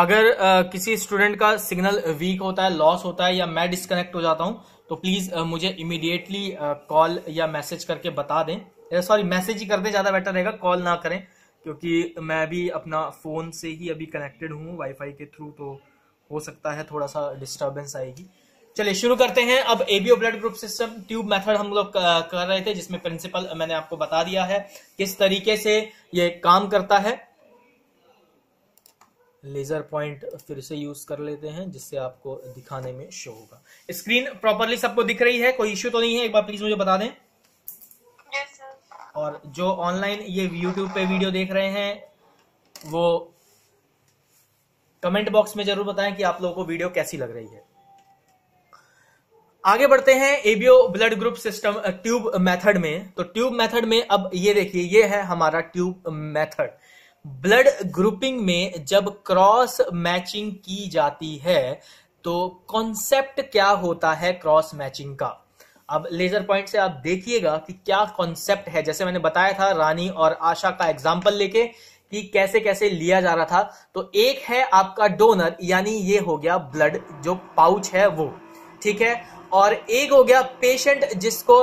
अगर uh, किसी student का सिग्नल वीक होता है लॉस होता है या मैं डिस्कनेक्ट हो जाता हूँ तो प्लीज़ मुझे इमीडिएटली कॉल या मैसेज करके बता दें सॉरी मैसेज ही कर दें ज़्यादा बेटर रहेगा कॉल ना करें क्योंकि मैं भी अपना फ़ोन से ही अभी कनेक्टेड हूँ वाईफाई के थ्रू तो हो सकता है थोड़ा सा डिस्टर्बेंस आएगी चलिए शुरू करते हैं अब ABO blood group system tube method हम लोग कर रहे थे जिसमें प्रिंसिपल मैंने आपको बता दिया है किस तरीके से ये काम करता है लेज़र पॉइंट फिर से यूज़ कर लेते हैं जिससे आपको दिखाने में शो होगा स्क्रीन प्रॉपरली सबको दिख रही है कोई इश्यू तो नहीं है एक बार प्लीज़ मुझे बता दें yes, और जो ऑनलाइन ये यूट्यूब पे वीडियो देख रहे हैं वो कमेंट बॉक्स में ज़रूर बताएं कि आप लोगों को वीडियो कैसी लग रही है आगे बढ़ते हैं ABO blood group system tube method में तो ट्यूब मेथड में अब ये देखिए ये है हमारा ट्यूब मेथड ब्लड ग्रुपिंग में जब क्रॉस मैचिंग की जाती है तो कॉन्सेप्ट क्या होता है क्रॉस मैचिंग का अब लेजर पॉइंट से आप देखिएगा कि क्या कॉन्सेप्ट है जैसे मैंने बताया था रानी और आशा का एग्जाम्पल लेके कि कैसे कैसे लिया जा रहा था तो एक है आपका डोनर यानी ये हो गया ब्लड जो पाउच है वो ठीक है और एक हो गया पेशेंट जिसको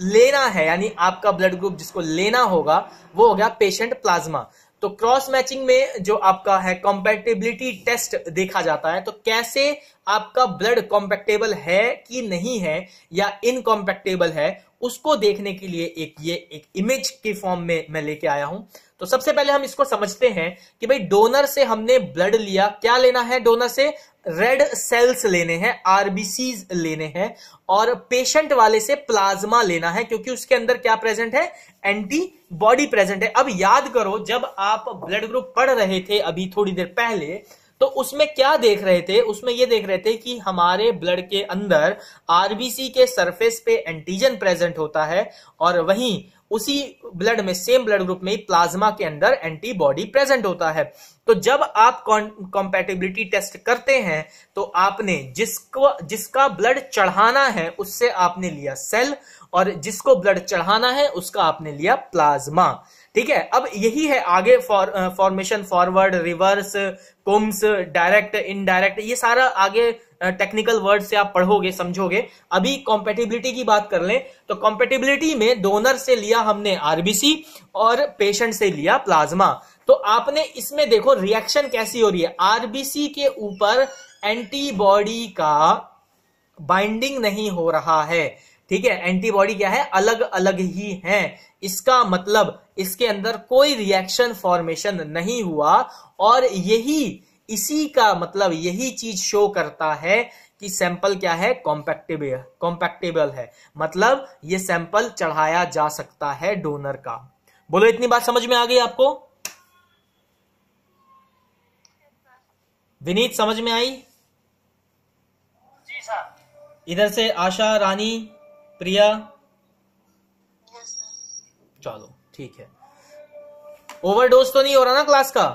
लेना है यानी आपका ब्लड ग्रुप जिसको लेना होगा वो हो गया पेशेंट प्लाज्मा तो क्रॉस मैचिंग में जो आपका है कॉम्पेटेबिलिटी टेस्ट देखा जाता है तो कैसे आपका ब्लड कॉम्पैक्टेबल है कि नहीं है या इनकॉम्पैक्टेबल है उसको देखने के लिए एक ये एक इमेज के फॉर्म में मैं लेके आया हूं तो सबसे पहले हम इसको समझते हैं कि भाई डोनर से हमने ब्लड लिया क्या लेना है डोनर से रेड सेल्स लेने हैं आरबीसी लेने हैं और पेशेंट वाले से प्लाज्मा लेना है क्योंकि उसके अंदर क्या प्रेजेंट है एंटीबॉडी प्रेजेंट है अब याद करो जब आप ब्लड ग्रुप पढ़ रहे थे अभी थोड़ी देर पहले तो उसमें क्या देख रहे थे उसमें ये देख रहे थे कि हमारे ब्लड के अंदर आरबीसी के सरफेस पे एंटीजन प्रेजेंट होता है और वहीं उसी ब्लड में सेम ब्लड ग्रुप में प्लाज्मा के अंदर एंटीबॉडी प्रेजेंट होता है तो जब आप कॉम्पैटिबिलिटी टेस्ट करते हैं तो आपने जिसको जिसका ब्लड चढ़ाना है उससे आपने लिया सेल और जिसको ब्लड चढ़ाना है उसका आपने लिया प्लाज्मा ठीक है अब यही है आगे formation forward reverse Coombs direct indirect ये सारा आगे टेक्निकल वर्ड से आप पढ़ोगे समझोगे अभी कॉम्पेटिबिलिटी की बात कर लें तो कॉम्पेटिबिलिटी में डोनर से लिया हमने आरबीसी और पेशेंट से लिया प्लाज्मा तो आपने इसमें देखो रिएक्शन कैसी हो रही है आरबीसी के ऊपर एंटीबॉडी का बाइंडिंग नहीं हो रहा है ठीक है एंटीबॉडी क्या है अलग अलग ही है इसका मतलब इसके अंदर कोई रिएक्शन फॉर्मेशन नहीं हुआ और यही इसी का मतलब यही चीज शो करता है कि सैंपल क्या है कॉम्पैक्टेबल कॉम्पैक्टेबल है मतलब ये सैंपल चढ़ाया जा सकता है डोनर का बोलो इतनी बात समझ में आ गई आपको विनीत समझ में आई जी इधर से आशा रानी प्रिया चलो ठीक है ओवरडोज तो नहीं हो रहा ना क्लास का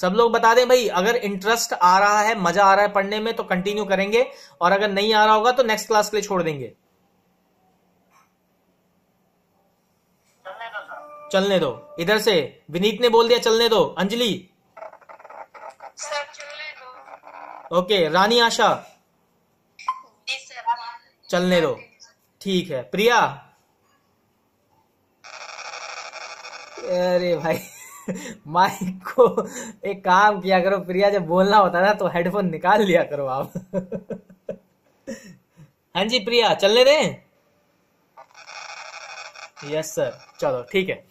सब लोग बता दें भाई अगर इंटरेस्ट आ रहा है मजा आ रहा है पढ़ने में तो कंटिन्यू करेंगे और अगर नहीं आ रहा होगा तो नेक्स्ट क्लास के लिए छोड़ देंगे चलने दो इधर से विनीत ने बोल दिया चलने दो अंजलि ओके रानी आशा चलने दो ठीक है प्रिया अरे भाई माइक को एक काम किया करो प्रिया जब बोलना होता ना तो हेडफोन निकाल लिया करो आप हाँ जी प्रिया चलने दें यस सर चलो ठीक है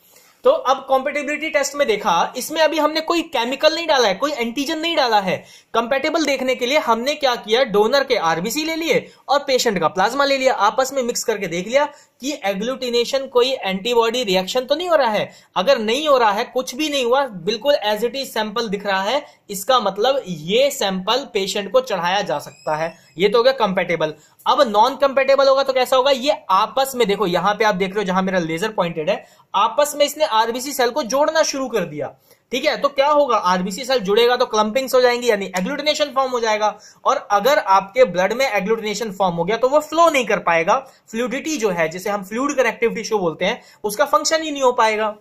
तो अब कॉम्पेटेबिलिटी टेस्ट में देखा इसमें अभी हमने कोई केमिकल नहीं डाला है कोई एंटीजन नहीं डाला है कंपेटेबल देखने के लिए हमने क्या किया डोनर के आरबीसी ले लिए और पेशेंट का प्लाज्मा ले लिया आपस में मिक्स करके देख लिया कि एग्लूटिनेशन कोई एंटीबॉडी रिएक्शन तो नहीं हो रहा है अगर नहीं हो रहा है कुछ भी नहीं हुआ बिल्कुल एज इट इज सैंपल दिख रहा है इसका मतलब ये सैंपल पेशेंट को चढ़ाया जा सकता है ये तो हो गया कंपेटेबल अब नॉन कंपेटेबल होगा तो कैसा होगा ये आपस में देखो यहां पे आप देख रहे हो जहां मेरा लेजर पॉइंटेड है आपस में इसने आरबीसी सेल को जोड़ना शुरू कर दिया ठीक है तो क्या होगा आरबीसी सेल जुड़ेगा तो क्लंपिंग्स हो जाएंगी यानी एग्लूटिनेशन फॉर्म हो जाएगा और अगर आपके ब्लड में एग्लूटिनेशन फॉर्म हो गया तो वो फ्लो नहीं कर पाएगा फ्लूडिटी जो है जिसे हम फ्लूड कनेक्टिविटी शो बोलते हैं उसका फंक्शन ही नहीं हो पाएगा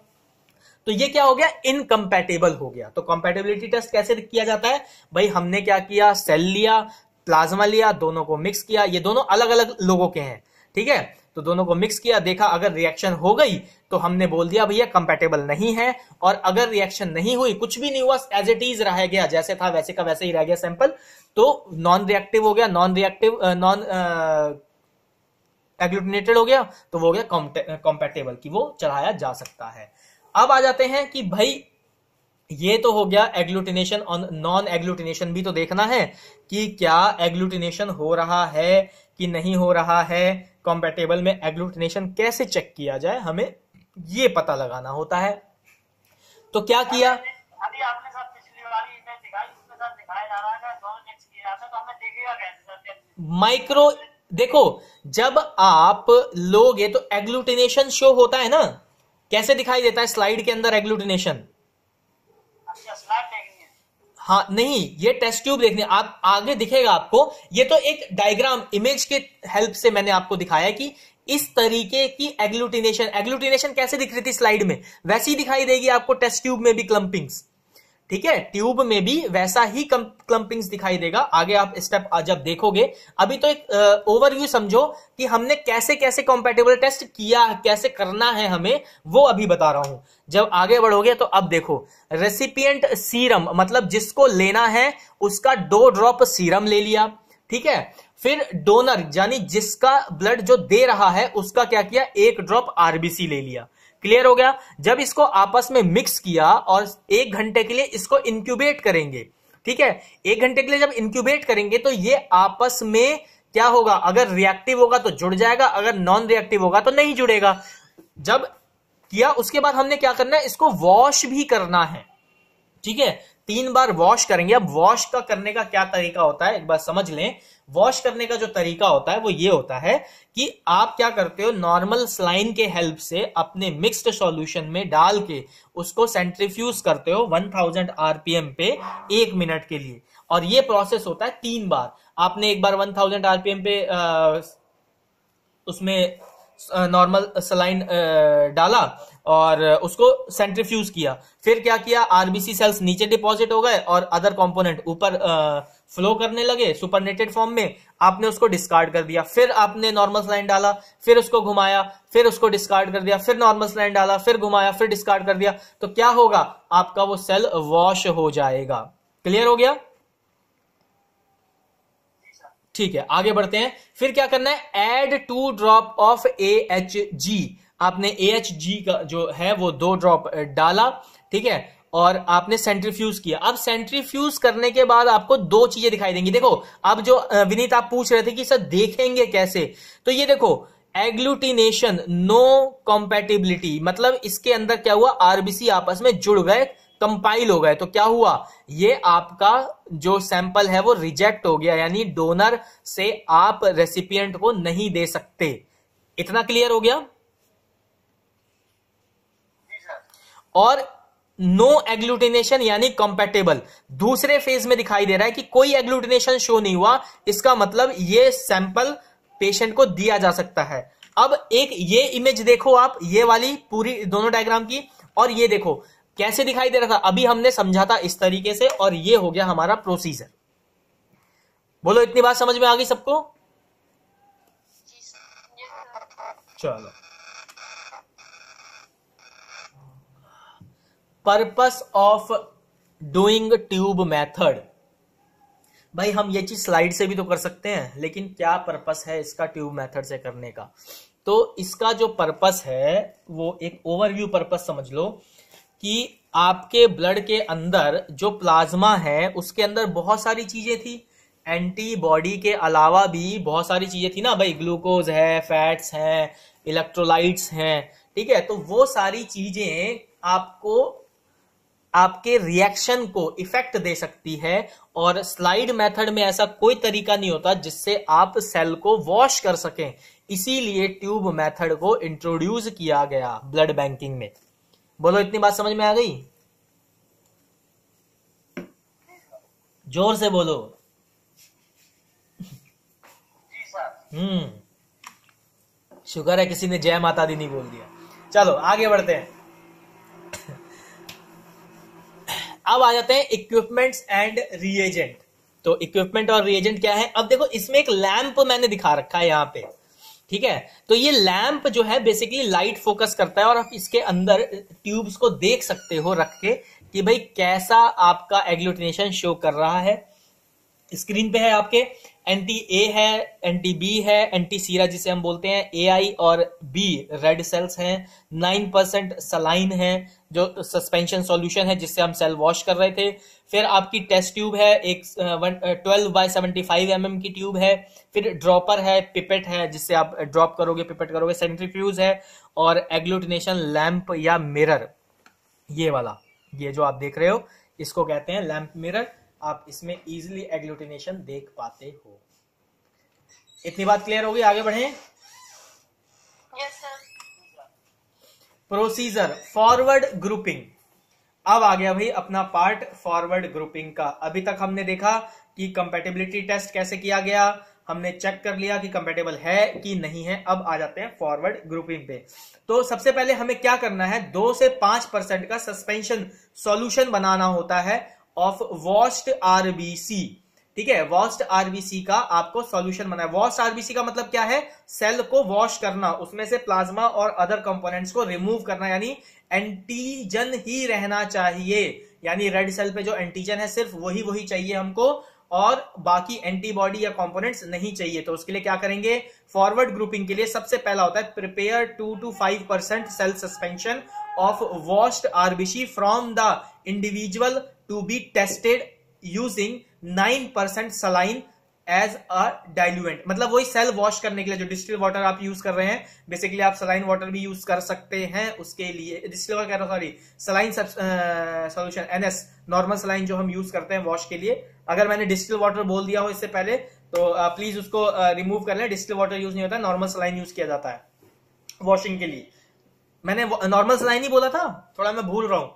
तो ये क्या हो गया इनकम्पेटेबल हो गया तो कंपेटेबिलिटी टेस्ट कैसे किया जाता है भाई हमने क्या किया सेल लिया प्लाज्मा लिया दोनों को मिक्स किया ये दोनों अलग अलग लोगों के हैं ठीक है तो दोनों को मिक्स किया देखा अगर रिएक्शन हो गई तो हमने बोल दिया भैया कंपेटेबल नहीं है और अगर रिएक्शन नहीं हुई कुछ भी नहीं हुआ एज इट इज रह गया जैसे था वैसे का वैसे ही रह गया सैंपल तो नॉन रिएक्टिव हो गया नॉन रिएक्टिव नॉन एग्लूटिनेटेड हो गया तो वो हो गया कॉम्पेटेबल की वो चढ़ाया जा सकता है अब आ जाते हैं कि भाई ये तो हो गया एग्लूटिनेशन और नॉन एग्लूटिनेशन भी तो देखना है कि क्या एग्लूटिनेशन हो रहा है कि नहीं हो रहा है कॉम्पेटेबल में एग्लूटिनेशन कैसे चेक किया जाए हमें ये पता लगाना होता है तो क्या किया अभी आपने पिछली वाली माइक्रो तो देखो जब आप लोगे तो एग्लूटिनेशन शो होता है ना कैसे दिखाई देता है स्लाइड के अंदर एग्लूटिनेशन हाँ नहीं ये टेस्ट ट्यूब देखने आप आगे दिखेगा आपको ये तो एक डायग्राम इमेज के हेल्प से मैंने आपको दिखाया कि इस तरीके की एग्लूटिनेशन एग्लूटिनेशन कैसे दिख रही थी स्लाइड में वैसी दिखाई देगी आपको टेस्ट ट्यूब में भी क्लंपिंग्स ठीक है ट्यूब में भी वैसा ही क्लंपिंग दिखाई देगा आगे आप स्टेप जब देखोगे अभी तो एक ओवरव्यू समझो कि हमने कैसे कैसे कॉम्पेटेबल टेस्ट किया कैसे करना है हमें वो अभी बता रहा हूं जब आगे बढ़ोगे तो अब देखो रेसिपियंट सीरम मतलब जिसको लेना है उसका दो ड्रॉप सीरम ले लिया ठीक है फिर डोनर यानी जिसका ब्लड जो दे रहा है उसका क्या किया एक ड्रॉप आरबीसी ले लिया क्लियर हो गया जब इसको आपस में मिक्स किया और एक घंटे के लिए इसको इंक्यूबेट करेंगे ठीक है एक घंटे के लिए जब इंक्यूबेट करेंगे तो ये आपस में क्या होगा अगर रिएक्टिव होगा तो जुड़ जाएगा अगर नॉन रिएक्टिव होगा तो नहीं जुड़ेगा जब किया उसके बाद हमने क्या करना है इसको वॉश भी करना है ठीक है तीन बार वॉश करेंगे अब वॉश का करने का क्या तरीका होता है एक बार समझ लें वॉश करने का जो तरीका होता है वो ये होता है कि आप क्या करते हो नॉर्मल स्लाइन के हेल्प से अपने मिक्स्ड सॉल्यूशन में डाल के उसको सेंट्रीफ्यूज करते हो 1000 आरपीएम पे एक मिनट के लिए और ये प्रोसेस होता है तीन बार आपने एक बार 1000 आरपीएम पे आ, उसमें नॉर्मल सलाइन डाला और उसको सेंट्रीफ्यूज किया फिर क्या किया आरबीसी सेल्स नीचे डिपॉजिट हो गए और अदर कंपोनेंट ऊपर फ्लो करने लगे सुपरनेटेड फॉर्म में आपने उसको डिस्कार्ड कर दिया फिर आपने नॉर्मल स्लाइन डाला फिर उसको घुमाया फिर उसको डिस्कार्ड कर दिया फिर नॉर्मल स्लाइन डाला फिर घुमाया फिर डिस्कार्ड कर दिया तो क्या होगा आपका वो सेल वॉश हो जाएगा क्लियर हो गया ठीक है आगे बढ़ते हैं फिर क्या करना है add two drop of A H G आपने ए एच जी का जो है वो दो ड्रॉप डाला ठीक है और आपने सेंट्रीफ्यूज किया अब सेंट्रीफ्यूज करने के बाद आपको दो चीजें दिखाई देंगी देखो अब जो विनीत आप पूछ रहे थे कि सर देखेंगे कैसे तो ये देखो एग्लूटिनेशन नो कॉम्पेटिबिलिटी मतलब इसके अंदर क्या हुआ आरबीसी आपस में जुड़ गए कंपाइल हो गए तो क्या हुआ ये आपका जो सैंपल है वो रिजेक्ट हो गया यानी डोनर से आप रेसिपियंट को नहीं दे सकते इतना क्लियर हो गया और नो एग्लूटिनेशन यानी कंपेटेबल दूसरे फेज में दिखाई दे रहा है कि कोई एग्लूटिनेशन शो नहीं हुआ इसका मतलब ये सैंपल पेशेंट को दिया जा सकता है अब एक ये इमेज देखो आप ये वाली पूरी दोनों डायग्राम की और ये देखो कैसे दिखाई दे रहा था अभी हमने समझा था इस तरीके से और ये हो गया हमारा प्रोसीजर बोलो इतनी बात समझ में आ गई सबको चलो purpose of doing tube method भाई हम ये चीज स्लाइड से भी तो कर सकते हैं लेकिन क्या पर्पस है इसका ट्यूब मेथड से करने का तो इसका जो पर्पस है वो एक ओवरव्यू पर्पस समझ लो कि आपके ब्लड के अंदर जो प्लाज्मा है उसके अंदर बहुत सारी चीजें थी एंटीबॉडी के अलावा भी बहुत सारी चीजें थी ना भाई ग्लूकोज है फैट्स हैं इलेक्ट्रोलाइट्स हैं ठीक है तो वो सारी चीजें आपको आपके रिएक्शन को इफेक्ट दे सकती है और स्लाइड मेथड में ऐसा कोई तरीका नहीं होता जिससे आप सेल को वॉश कर सकें इसीलिए ट्यूब मेथड को इंट्रोड्यूस किया गया ब्लड बैंकिंग में बोलो इतनी बात समझ में आ गई जोर से बोलो हम्म शुक्र है किसी ने जय माता दी नहीं बोल दिया चलो आगे बढ़ते हैं अब आ जाते हैं इक्विपमेंट्स एंड रिएजेंट तो इक्विपमेंट और रिएजेंट क्या है अब देखो इसमें एक लैंप मैंने दिखा रखा है यहां पे ठीक है तो ये लैंप जो है बेसिकली लाइट फोकस करता है और आप इसके अंदर ट्यूब्स को देख सकते हो रख के कि भाई कैसा आपका एग्लूटिनेशन शो कर रहा है स्क्रीन पे है आपके एंटी ए है एंटी बी है एंटी सीरा जिसे हम बोलते हैं ए आई और बी रेड सेल्स हैं नाइन परसेंट सलाइन है जो सस्पेंशन सॉल्यूशन है जिससे हम सेल वॉश कर रहे थे फिर आपकी टेस्ट ट्यूब है एक twelve by seventy five M M की ट्यूब है फिर ड्रॉपर है पिपेट है जिससे आप ड्रॉप करोगे पिपेट करोगे सेंट्रीफ्यूज है और एग्लूटिनेशन लैम्प या मिरर ये वाला ये जो आप देख रहे हो इसको कहते हैं लैम्प मिरर आप इसमें इजिली एग्लूटिनेशन देख पाते हो इतनी बात क्लियर होगी आगे बढ़े प्रोसीजर फॉरवर्ड ग्रुपिंग अब आ गया भाई अपना पार्ट फॉरवर्ड ग्रुपिंग का अभी तक हमने देखा कि कंपेटेबिलिटी टेस्ट कैसे किया गया हमने चेक कर लिया कि कंपेटेबल है कि नहीं है अब आ जाते हैं फॉरवर्ड ग्रुपिंग पे तो सबसे पहले हमें क्या करना है दो से पांच परसेंट का सस्पेंशन सॉल्यूशन बनाना होता है ऑफ वॉस्ट आरबीसी ठीक है वॉस्ट आरबीसी का आपको सॉल्यूशन बनाया वॉस्ट आरबीसी का मतलब क्या है सेल को वॉश करना उसमें से प्लाज्मा और अदर कंपोनेंट्स को रिमूव करना यानी एंटीजन ही रहना चाहिए यानी रेड सेल पे जो एंटीजन है सिर्फ वही वही चाहिए हमको और बाकी एंटीबॉडी या कंपोनेंट्स नहीं चाहिए तो उसके लिए क्या करेंगे फॉरवर्ड ग्रुपिंग के लिए सबसे पहला होता है prepare two two five percent cell suspension of washed RBC from the individual to be tested using 9% saline as a diluent मतलब वही सेल वॉश करने के लिए जो डिस्टिल वाटर आप यूज कर रहे हैं बेसिकली आप सलाइन वाटर भी यूज कर सकते हैं उसके लिए डिस्टिल वाटर कह रहा sorry saline solution NS normal saline जो हम यूज करते हैं वॉश के लिए अगर मैंने डिस्टिल वाटर बोल दिया हो इससे पहले तो प्लीज उसको रिमूव कर लें डिस्टिल वाटर यूज नहीं होता नॉर्मल सलाइन यूज किया जाता है वॉशिंग के लिए मैंने नॉर्मल सलाइन ही बोला था थोड़ा मैं भूल रहा हूं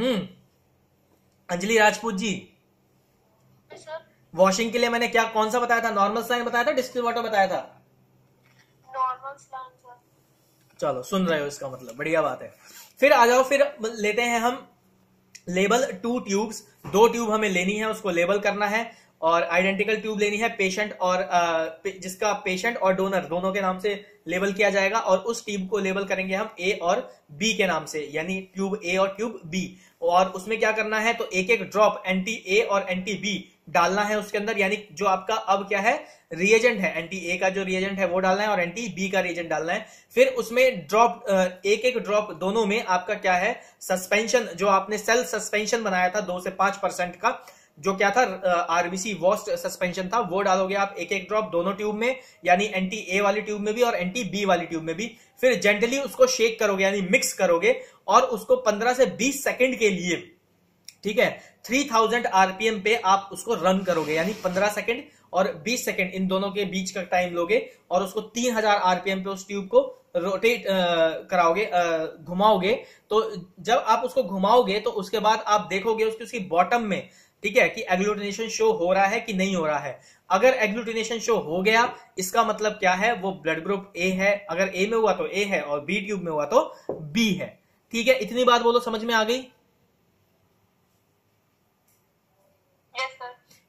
हम्म अंजलि राजपूत जी वॉशिंग के लिए मैंने क्या कौन सा बताया था नॉर्मल स्लाइन बताया था डिस्टिल वाटर बताया था नॉर्मल चलो सुन रहे हो इसका मतलब बढ़िया बात है फिर आ जाओ फिर लेते हैं हम लेबल टू ट्यूब्स दो ट्यूब हमें लेनी है उसको लेबल करना है और आइडेंटिकल ट्यूब लेनी है पेशेंट और uh, पे, जिसका पेशेंट और डोनर दोनों के नाम से लेबल किया जाएगा और उस ट्यूब को लेबल करेंगे हम ए और बी के नाम से यानी ट्यूब ए और ट्यूब बी और उसमें क्या करना है तो एक एक ड्रॉप एंटी ए और एंटी बी डालना है उसके अंदर यानी जो आपका अब क्या है रिएजेंट है एंटी ए का जो रिएजेंट है वो डालना है और एंटी बी का रिएजेंट डालना है फिर उसमें ड्रॉप uh, एक एक ड्रॉप दोनों में आपका क्या है सस्पेंशन जो आपने सेल्फ सस्पेंशन बनाया था दो से पांच परसेंट का जो क्या था आरबीसी वॉस्ट सस्पेंशन था वो डालोगे आप एक एक ड्रॉप दोनों ट्यूब में यानी एंटी ए वाली ट्यूब में भी और एंटी बी वाली ट्यूब में भी फिर जेंटली उसको शेक करोगे यानी मिक्स करोगे और उसको 15 से 20 सेकंड के लिए ठीक है 3000 आरपीएम पे आप उसको रन करोगे यानी 15 सेकंड और 20 सेकंड इन दोनों के बीच का टाइम लोगे और उसको 3000 आरपीएम पे उस ट्यूब को रोटेट कराओगे घुमाओगे तो जब आप उसको घुमाओगे तो उसके बाद आप देखोगे उसकी उसकी बॉटम में ठीक है कि एग्लूटिनेशन शो हो रहा है कि नहीं हो रहा है अगर एग्लूटिनेशन शो हो गया इसका मतलब क्या है वो ब्लड ग्रुप ए है अगर ए में हुआ तो ए है और बी ट्यूब में हुआ तो बी है ठीक है इतनी बात बोलो समझ में आ गई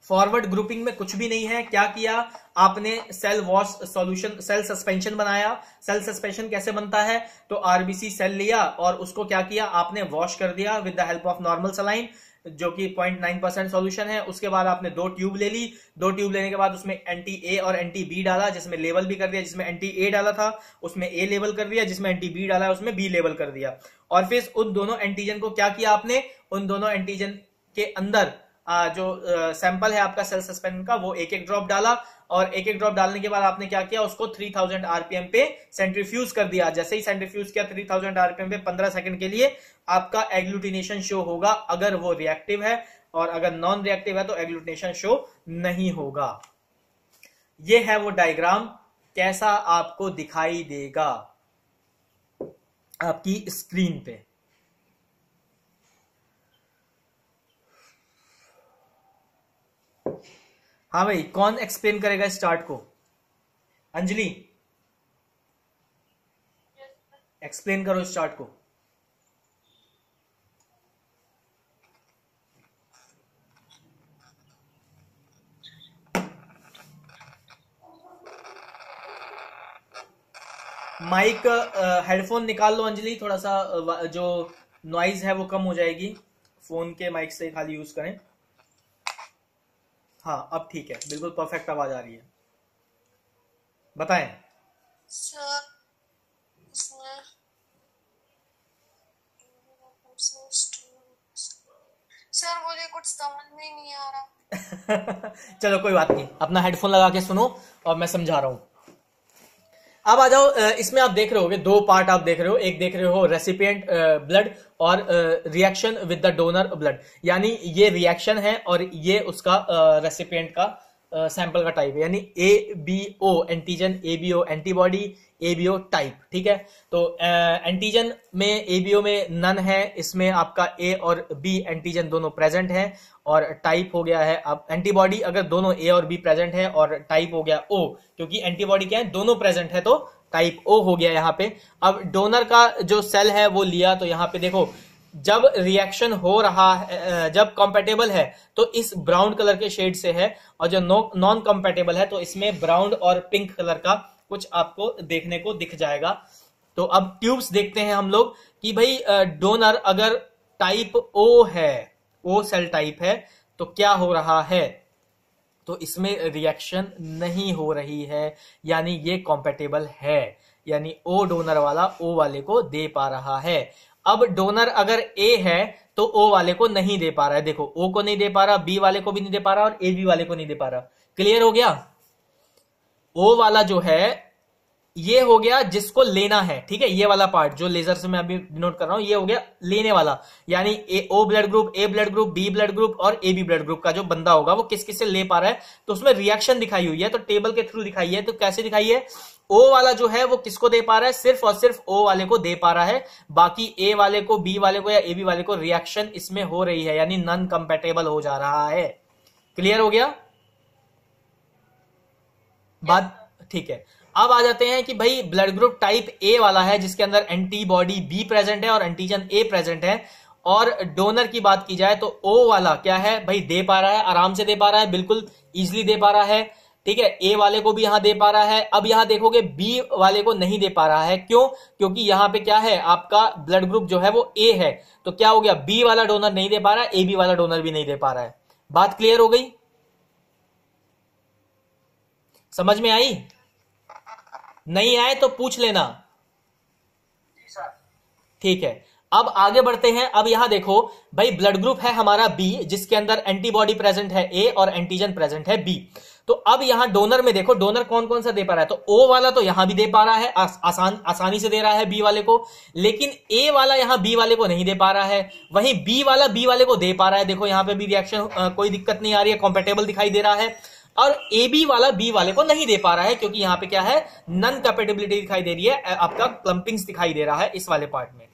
फॉरवर्ड ग्रुपिंग में कुछ भी नहीं है क्या किया आपने cell wash solution cell suspension बनाया सेल सस्पेंशन कैसे बनता है तो आरबीसी सेल लिया और उसको क्या किया आपने वॉश कर दिया with the help of normal saline जो कि 0.9 परसेंट सोल्यूशन है उसके बाद आपने दो ट्यूब ले ली दो ट्यूब लेने के बाद उसमें एंटी ए और एंटी बी डाला जिसमें लेवल भी कर दिया जिसमें एंटी ए डाला था उसमें ए लेवल कर दिया जिसमें एंटी बी डाला उसमें बी लेवल कर दिया और फिर उन दोनों एंटीजन को क्या किया आपने उन दोनों एंटीजन के अंदर जो सैंपल है आपका सेल सस्पेंड का वो एक एक ड्रॉप डाला और एक एक ड्रॉप डालने के बाद आपने क्या किया उसको 3000 आरपीएम पे सेंट्रीफ्यूज कर दिया जैसे ही सेंट्रीफ्यूज किया 3000 आरपीएम पे 15 सेकंड के लिए आपका एग्लूटिनेशन शो होगा अगर वो रिएक्टिव है और अगर नॉन रिएक्टिव है तो एग्लूटिनेशन शो नहीं होगा ये है वो डायग्राम कैसा आपको दिखाई देगा आपकी स्क्रीन पे हाँ भाई कौन एक्सप्लेन करेगा स्टार्ट को अंजलि एक्सप्लेन करो स्टार्ट को माइक हेडफोन निकाल लो अंजलि थोड़ा सा जो नॉइज है वो कम हो जाएगी फोन के माइक से खाली यूज करें हाँ अब ठीक है बिल्कुल परफेक्ट आवाज आ रही है बताए सर मुझे कुछ समझ में नहीं आ रहा चलो कोई बात नहीं अपना हेडफोन लगा के सुनो और मैं समझा रहा हूँ अब आ जाओ इसमें आप देख रहे हो दो पार्ट आप देख रहे हो एक देख रहे हो रेसिपिएंट ब्लड और reaction with the donor blood यानी ये रिएक्शन है और ये उसका रेसिपिएंट का सैंपल का टाइप है यानी A B O antigen A B O antibody A B O type ठीक है तो एंटीजन में ए बी ओ में नन है इसमें आपका ए और बी एंटीजन दोनों प्रेजेंट है और टाइप हो गया है अब एंटीबॉडी अगर दोनों ए और बी प्रेजेंट है और टाइप हो गया ओ क्योंकि एंटीबॉडी क्या है दोनों प्रेजेंट है तो टाइप ओ हो गया यहाँ पे अब डोनर का जो सेल है वो लिया तो यहाँ पे देखो जब रिएक्शन हो रहा है जब कंपेटेबल है तो इस ब्राउन कलर के शेड से है और जो नॉन कंपेटेबल है तो इसमें ब्राउन और पिंक कलर का कुछ आपको देखने को दिख जाएगा तो अब ट्यूब्स देखते हैं हम लोग कि भाई डोनर अगर टाइप ओ है ओ सेल टाइप है तो क्या हो रहा है तो इसमें रिएक्शन नहीं हो रही है यानी ये कॉम्पेटेबल है यानी ओ डोनर वाला ओ वाले को दे पा रहा है अब डोनर अगर ए है तो ओ वाले को नहीं दे पा रहा है देखो ओ को नहीं दे पा रहा बी वाले को भी नहीं दे पा रहा और ए बी वाले को नहीं दे पा रहा क्लियर हो गया ओ वाला जो है ये हो गया जिसको लेना है ठीक है ये वाला पार्ट जो लेजर से मैं अभी डिनोट कर रहा हूं ये हो गया लेने वाला यानी A O blood group A blood group B blood group और ए बी ब्लड ग्रुप का जो बंदा होगा वो किस किस से ले पा रहा है तो उसमें रिएक्शन दिखाई हुई है तो टेबल के थ्रू दिखाई है तो कैसे दिखाई है ओ वाला जो है वो किसको दे पा रहा है सिर्फ और सिर्फ ओ वाले को दे पा रहा है बाकी ए वाले को बी वाले को या ए बी वाले को रिएक्शन इसमें हो रही है यानी नॉन कंपेटेबल हो जा रहा है क्लियर हो गया बात ठीक है अब आ जाते हैं कि भाई ब्लड ग्रुप टाइप ए वाला है जिसके अंदर एंटीबॉडी बी प्रेजेंट है और एंटीजन ए प्रेजेंट है और डोनर की बात की जाए तो ओ वाला क्या है भाई दे पा रहा है आराम से दे पा रहा है बिल्कुल इजिली दे पा रहा है ठीक है ए वाले को भी यहां दे पा रहा है अब यहां देखोगे बी वाले को नहीं दे पा रहा है क्यों क्योंकि यहां पे क्या है आपका ब्लड ग्रुप जो है वो ए है तो क्या हो गया बी वाला डोनर नहीं दे पा रहा है ए बी वाला डोनर भी नहीं दे पा रहा है बात क्लियर हो गई समझ में आई नहीं आए तो पूछ लेना ठीक है अब आगे बढ़ते हैं अब यहां देखो भाई ब्लड ग्रुप है हमारा बी जिसके अंदर एंटीबॉडी प्रेजेंट है ए और एंटीजन प्रेजेंट है बी तो अब यहां डोनर में देखो डोनर कौन कौन सा दे पा रहा है तो ओ वाला तो यहां भी दे पा रहा है आस, आसान आसानी से दे रहा है बी वाले को लेकिन ए वाला यहां बी वाले को नहीं दे पा रहा है वहीं बी वाला बी वाले को दे पा रहा है देखो यहां पे भी रिएक्शन कोई दिक्कत नहीं आ रही है कॉम्पेटेबल दिखाई दे रहा है और ए बी वाला बी वाले को नहीं दे पा रहा है क्योंकि यहां पे क्या है नन कैपेटेबिलिटी दिखाई दे रही है आपका क्लंपिंग दिखाई दे रहा है इस वाले पार्ट में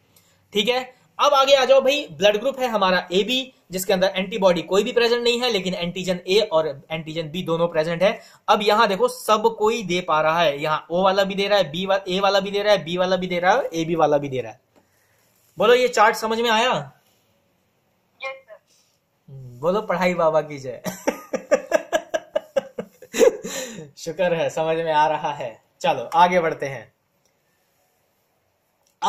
ठीक है अब आगे आ जाओ भाई ब्लड ग्रुप है हमारा ए बी जिसके अंदर एंटीबॉडी कोई भी प्रेजेंट नहीं है लेकिन एंटीजन ए और एंटीजन बी दोनों प्रेजेंट है अब यहां देखो सब कोई दे पा रहा है यहां ओ वाला भी दे रहा है बी वा, ए वाला भी दे रहा है बी वाला भी दे रहा है ए बी वाला भी दे रहा है बोलो ये चार्ट समझ में आया yes, बोलो पढ़ाई बाबा की जय शुक्र है समझ में आ रहा है चलो आगे बढ़ते हैं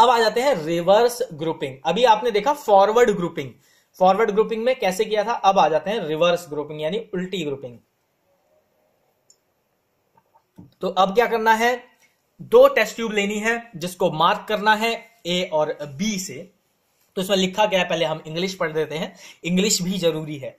अब आ जाते हैं रिवर्स ग्रुपिंग अभी आपने देखा फॉरवर्ड ग्रुपिंग फॉरवर्ड ग्रुपिंग में कैसे किया था अब आ जाते हैं रिवर्स ग्रुपिंग यानी उल्टी ग्रुपिंग तो अब क्या करना है दो टेस्ट ट्यूब लेनी है जिसको मार्क करना है ए और बी से तो इसमें लिखा गया है पहले हम इंग्लिश पढ़ देते हैं इंग्लिश भी जरूरी है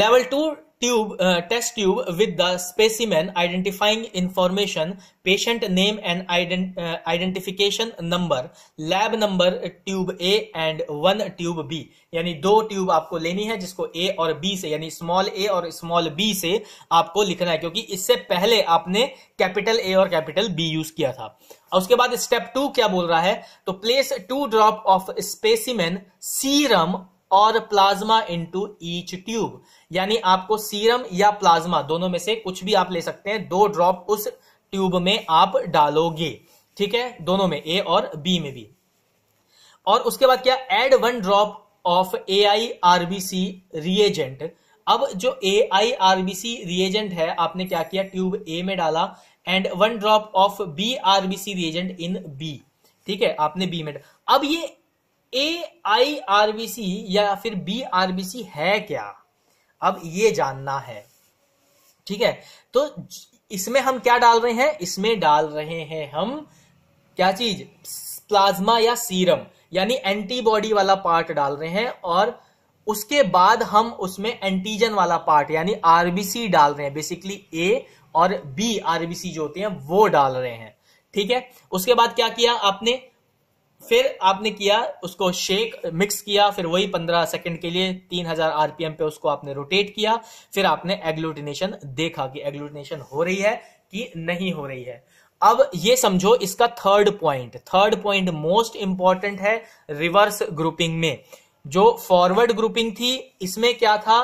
लेवल two tube test tube with the specimen identifying information patient name and identification number lab number tube A and one tube B यानी दो ट्यूब आपको लेनी है जिसको ए और बी से यानी स्मॉल ए और स्मॉल बी से आपको लिखना है क्योंकि इससे पहले आपने कैपिटल ए और कैपिटल बी यूज किया था और उसके बाद स्टेप टू क्या बोल रहा है तो place two drop of specimen serum और प्लाज्मा इनटू ईच ट्यूब यानी आपको सीरम या प्लाज्मा दोनों में से कुछ भी आप ले सकते हैं दो ड्रॉप उस ट्यूब में आप डालोगे ठीक है दोनों में ए और बी में भी और उसके बाद क्या add one drop of A I RBC reagent अब जो ए आई आरबीसी रिएजेंट है आपने क्या किया ट्यूब ए में डाला and one drop of B RBC reagent in B ठीक है आपने बी में अब ये ए आई आरबीसी या फिर बी आरबीसी है क्या अब ये जानना है ठीक है तो इसमें हम क्या डाल रहे हैं इसमें डाल रहे हैं हम क्या चीज प्लाज्मा या सीरम यानी एंटीबॉडी वाला पार्ट डाल रहे हैं और उसके बाद हम उसमें एंटीजन वाला पार्ट यानी आरबीसी डाल रहे हैं बेसिकली ए और बी आरबीसी जो होते हैं वो डाल रहे हैं ठीक है उसके बाद क्या किया आपने फिर आपने किया उसको शेक मिक्स किया फिर वही पंद्रह सेकंड के लिए तीन हजार आरपीएम पे उसको आपने रोटेट किया फिर आपने एग्लूटिनेशन देखा कि एग्लूटिनेशन हो रही है कि नहीं हो रही है अब ये समझो इसका third point third point most important है रिवर्स ग्रुपिंग में जो फॉरवर्ड ग्रुपिंग थी इसमें क्या था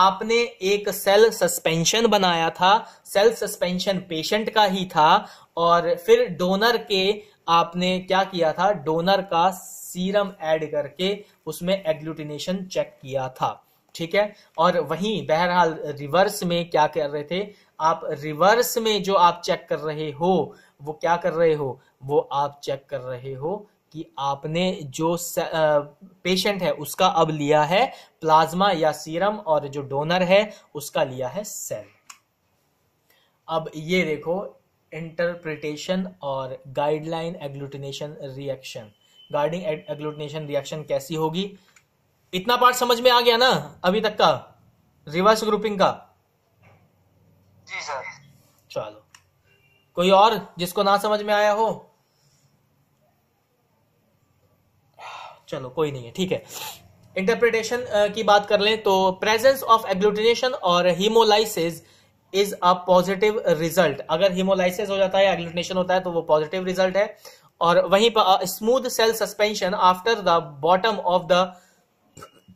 आपने एक सेल सस्पेंशन बनाया था सेल सस्पेंशन पेशेंट का ही था और फिर डोनर के आपने क्या किया था डोनर का सीरम ऐड करके उसमें एग्लूटिनेशन चेक किया था ठीक है और वहीं बहरहाल रिवर्स में क्या कर रहे थे आप रिवर्स में जो आप चेक कर रहे हो वो क्या कर रहे हो वो आप चेक कर रहे हो कि आपने जो पेशेंट है उसका अब लिया है प्लाज्मा या सीरम और जो डोनर है उसका लिया है सेल अब ये देखो इंटरप्रिटेशन और guideline agglutination reaction guarding agglutination reaction कैसी होगी इतना पार्ट समझ में आ गया ना अभी तक का रिवर्स ग्रुपिंग का जी सर चलो कोई और जिसको ना समझ में आया हो चलो कोई नहीं है ठीक है इंटरप्रिटेशन की बात कर लें तो प्रेजेंस ऑफ एग्लूटिनेशन और haemolysis is a positive result अगर हिमोलाइसिस हो जाता है एग्लूटिनेशन होता है तो वो पॉजिटिव रिजल्ट है और वहीं पर smooth cell suspension after the bottom of the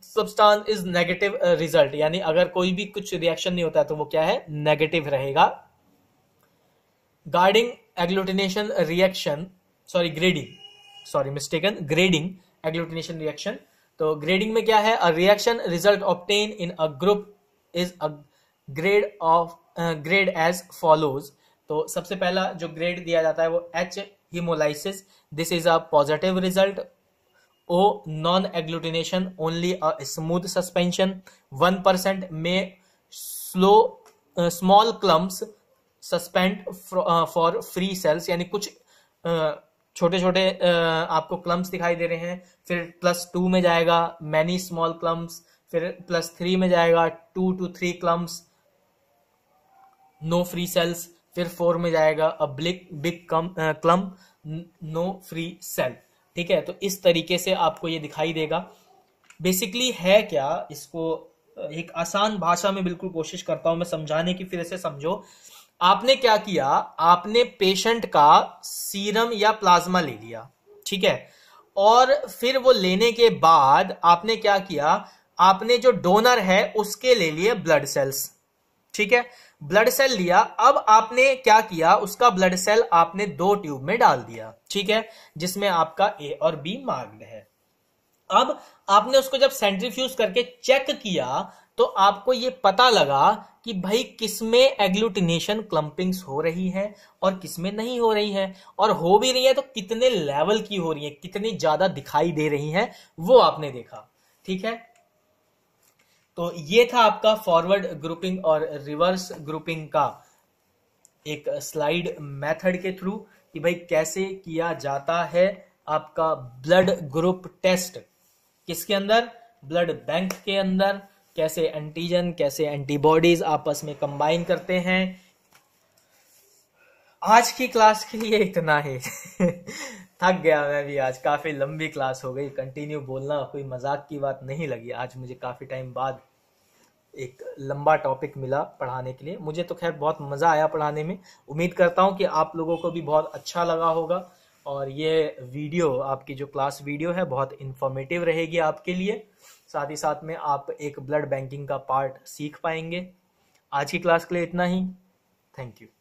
substance is negative result यानी अगर कोई भी कुछ रिएक्शन नहीं होता है तो वो क्या है नेगेटिव रहेगा guarding agglutination reaction sorry grading sorry mistaken grading agglutination reaction तो ग्रेडिंग में क्या है a reaction result obtained in a group is a grade of grade as follows तो सबसे पहला जो ग्रेड दिया जाता है वो H haemolysis this is a positive result O non agglutination only a smooth suspension one percent may slow small clumps suspend for free cells यानी कुछ uh, छोटे छोटे uh, आपको क्लम्स दिखाई दे रहे हैं फिर प्लस टू में जाएगा मैनी स्मॉल क्लम्स फिर प्लस थ्री में जाएगा two two three clumps no free cells फिर फोर में जाएगा a big big come clump no free cell ठीक है तो इस तरीके से आपको ये दिखाई देगा बेसिकली है क्या इसको uh, एक आसान भाषा में बिल्कुल कोशिश करता हूं मैं समझाने की फिर इसे समझो आपने क्या किया आपने पेशेंट का सीरम या प्लाज्मा ले लिया ठीक है और फिर वो लेने के बाद आपने क्या किया आपने जो डोनर है उसके ले लिए ब्लड सेल्स ठीक है ब्लड सेल लिया अब आपने क्या किया उसका ब्लड सेल आपने दो ट्यूब में डाल दिया ठीक है जिसमें आपका ए और बी मार्ग है अब आपने उसको जब सेंट्रीफ्यूज करके चेक किया तो आपको ये पता लगा कि भाई किसमें एग्लूटिनेशन क्लंपिंग हो रही है और किसमें नहीं हो रही है और हो भी रही है तो कितने लेवल की हो रही है कितनी ज्यादा दिखाई दे रही है वो आपने देखा ठीक है तो ये था आपका फॉरवर्ड ग्रुपिंग और रिवर्स ग्रुपिंग का एक स्लाइड मेथड के थ्रू कि भाई कैसे किया जाता है आपका ब्लड ग्रुप टेस्ट किसके अंदर ब्लड बैंक के अंदर कैसे एंटीजन कैसे एंटीबॉडीज आपस में कंबाइन करते हैं आज की क्लास के लिए इतना ही थक गया मैं भी आज काफ़ी लंबी क्लास हो गई कंटिन्यू बोलना कोई मजाक की बात नहीं लगी आज मुझे काफ़ी टाइम बाद एक लंबा टॉपिक मिला पढ़ाने के लिए मुझे तो खैर बहुत मज़ा आया पढ़ाने में उम्मीद करता हूँ कि आप लोगों को भी बहुत अच्छा लगा होगा और ये वीडियो आपकी जो क्लास वीडियो है बहुत इन्फॉर्मेटिव रहेगी आपके लिए साथ ही साथ में आप एक ब्लड बैंकिंग का पार्ट सीख पाएंगे आज की क्लास के लिए इतना ही थैंक यू